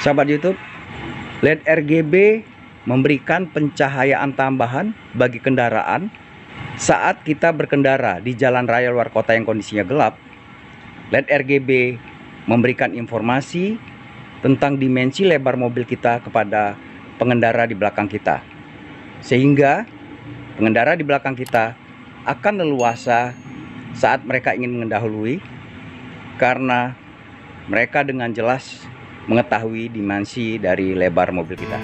Sahabat YouTube, LED RGB memberikan pencahayaan tambahan bagi kendaraan saat kita berkendara di jalan raya luar kota yang kondisinya gelap. LED RGB memberikan informasi tentang dimensi lebar mobil kita kepada pengendara di belakang kita. Sehingga pengendara di belakang kita akan leluasa saat mereka ingin mendahului karena mereka dengan jelas mengetahui dimensi dari lebar mobil kita.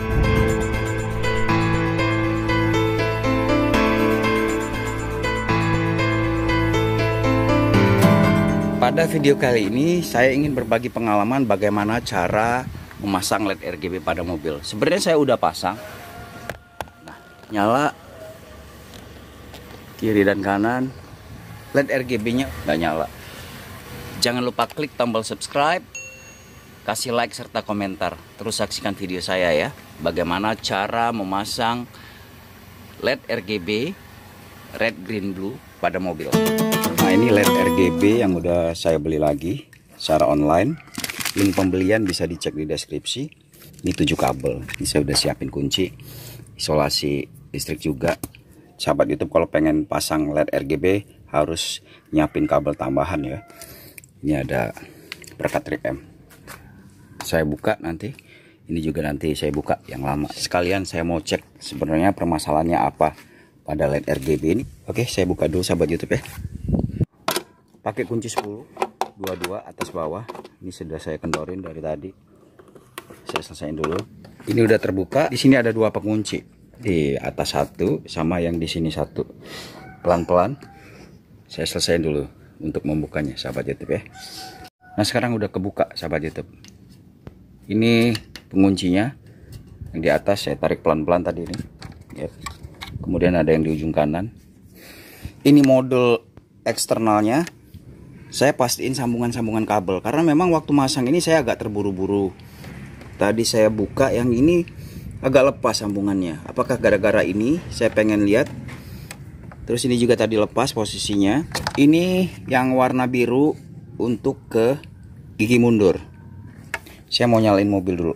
Pada video kali ini saya ingin berbagi pengalaman bagaimana cara memasang LED RGB pada mobil. Sebenarnya saya udah pasang. Nah, nyala kiri dan kanan. LED RGB-nya udah nyala. Jangan lupa klik tombol subscribe kasih like serta komentar. Terus saksikan video saya ya, bagaimana cara memasang LED RGB red green blue pada mobil. Nah, ini LED RGB yang udah saya beli lagi secara online. Link pembelian bisa dicek di deskripsi. Ini 7 kabel. Ini saya udah siapin kunci, isolasi listrik juga. Sahabat YouTube kalau pengen pasang LED RGB harus nyiapin kabel tambahan ya. Ini ada perkat 3M saya buka nanti ini juga nanti saya buka yang lama sekalian saya mau cek sebenarnya permasalahannya apa pada LED RGB ini oke saya buka dulu sahabat YouTube ya pakai kunci 10 dua-dua atas bawah ini sudah saya kendorin dari tadi saya selesaiin dulu ini udah terbuka di sini ada dua pengunci di atas satu sama yang di sini satu pelan-pelan saya selesaiin dulu untuk membukanya sahabat YouTube ya nah sekarang udah kebuka sahabat YouTube ini penguncinya yang di atas saya tarik pelan-pelan tadi ini yep. kemudian ada yang di ujung kanan ini model eksternalnya saya pastiin sambungan-sambungan kabel karena memang waktu masang ini saya agak terburu-buru tadi saya buka yang ini agak lepas sambungannya apakah gara-gara ini saya pengen lihat terus ini juga tadi lepas posisinya ini yang warna biru untuk ke gigi mundur saya mau nyalain mobil dulu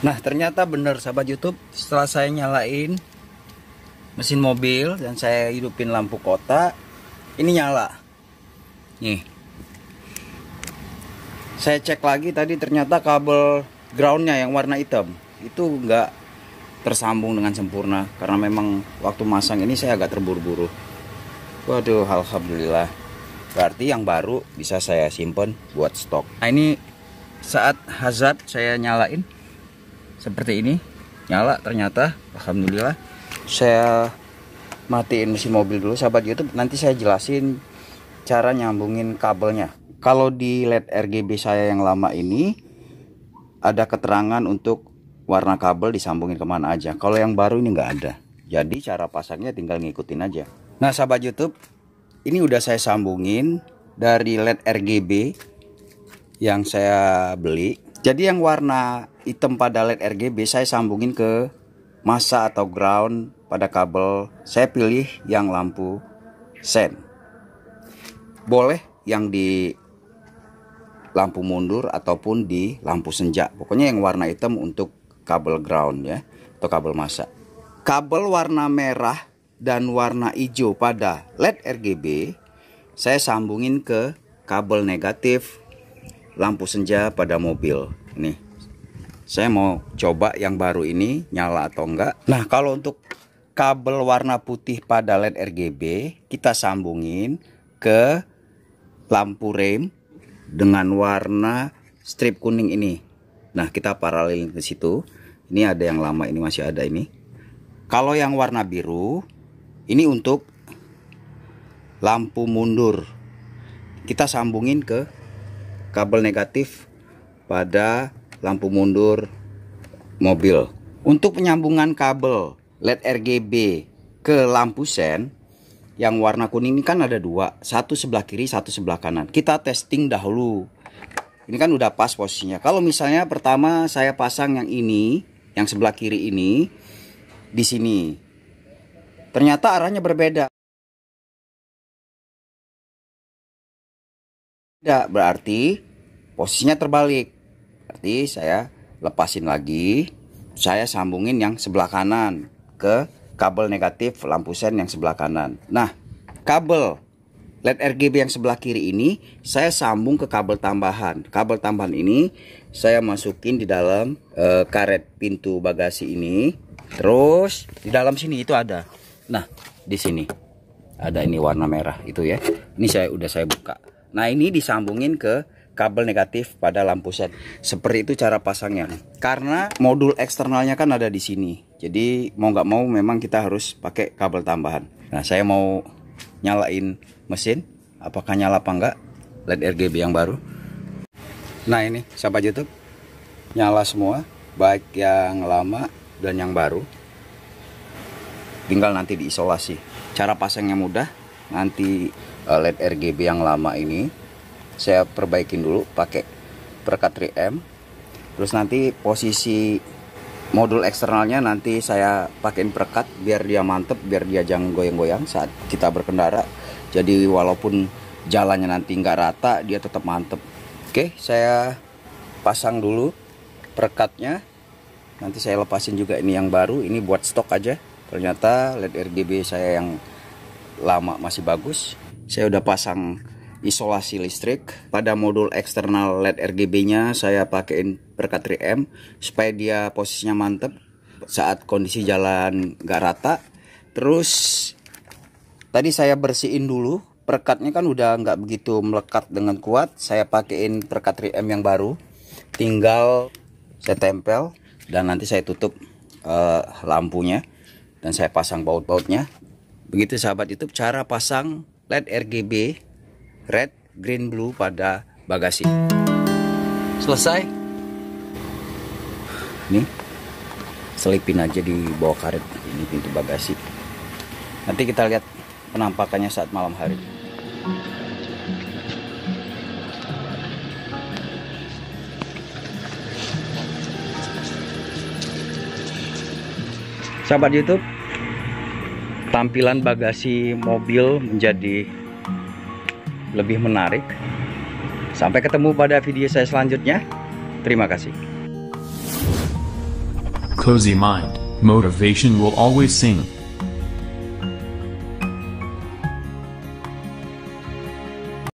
nah ternyata bener sahabat YouTube setelah saya nyalain mesin mobil dan saya hidupin lampu kota ini nyala nih saya cek lagi tadi ternyata kabel groundnya yang warna hitam itu nggak tersambung dengan sempurna karena memang waktu masang ini saya agak terburu-buru waduh alhamdulillah berarti yang baru bisa saya simpen buat stok nah ini saat hazard saya nyalain seperti ini nyala ternyata Alhamdulillah saya matiin mesin mobil dulu sahabat YouTube nanti saya jelasin cara nyambungin kabelnya kalau di LED RGB saya yang lama ini ada keterangan untuk warna kabel disambungin kemana aja kalau yang baru ini nggak ada jadi cara pasangnya tinggal ngikutin aja nah sahabat YouTube ini udah saya sambungin dari LED RGB yang saya beli. Jadi yang warna hitam pada LED RGB saya sambungin ke masa atau ground pada kabel. Saya pilih yang lampu sen. Boleh yang di lampu mundur ataupun di lampu senja. Pokoknya yang warna hitam untuk kabel ground ya atau kabel masa. Kabel warna merah dan warna hijau pada LED RGB saya sambungin ke kabel negatif lampu senja pada mobil nih saya mau coba yang baru ini nyala atau enggak nah kalau untuk kabel warna putih pada LED RGB kita sambungin ke lampu rem dengan warna strip kuning ini nah kita paralelin ke situ ini ada yang lama ini masih ada ini kalau yang warna biru ini untuk lampu mundur kita sambungin ke kabel negatif pada lampu mundur mobil. Untuk penyambungan kabel LED RGB ke lampu sen yang warna kuning ini kan ada dua, satu sebelah kiri, satu sebelah kanan. Kita testing dahulu. Ini kan udah pas posisinya. Kalau misalnya pertama saya pasang yang ini, yang sebelah kiri ini di sini. Ternyata arahnya berbeda. Tidak, berarti posisinya terbalik. Berarti saya lepasin lagi, saya sambungin yang sebelah kanan ke kabel negatif lampu sen yang sebelah kanan. Nah, kabel LED RGB yang sebelah kiri ini saya sambung ke kabel tambahan. Kabel tambahan ini saya masukin di dalam e, karet pintu bagasi ini. Terus di dalam sini itu ada. Nah, di sini ada ini warna merah itu ya. Ini saya udah saya buka. Nah ini disambungin ke kabel negatif pada lampu set. Seperti itu cara pasangnya. Karena modul eksternalnya kan ada di sini. Jadi mau nggak mau memang kita harus pakai kabel tambahan. Nah saya mau nyalain mesin. Apakah nyala apa enggak? LED RGB yang baru. Nah ini sahabat YouTube. Nyala semua. Baik yang lama dan yang baru. Tinggal nanti diisolasi. Cara pasangnya mudah. Nanti Eh, LED RGB yang lama ini saya perbaikin dulu pakai perkat 3M terus nanti posisi modul eksternalnya nanti saya pakein perekat biar dia mantep biar dia jangan goyang-goyang saat kita berkendara jadi walaupun jalannya nanti nggak rata dia tetap mantep oke saya pasang dulu perekatnya nanti saya lepasin juga ini yang baru ini buat stok aja ternyata LED RGB saya yang lama masih bagus saya udah pasang isolasi listrik pada modul eksternal LED RGB nya saya pakaiin perkat 3M supaya dia posisinya mantep saat kondisi jalan gak rata terus tadi saya bersihin dulu perkatnya kan udah nggak begitu melekat dengan kuat saya pakaiin perkat 3M yang baru tinggal saya tempel dan nanti saya tutup uh, lampunya dan saya pasang baut-bautnya begitu sahabat YouTube cara pasang LED RGB red, green, blue pada bagasi. Selesai. ini selipin aja di bawah karet ini pintu bagasi. Nanti kita lihat penampakannya saat malam hari. Sahabat YouTube, tampilan bagasi mobil menjadi lebih menarik. Sampai ketemu pada video saya selanjutnya. Terima kasih. Cozy mind, motivation will always sing.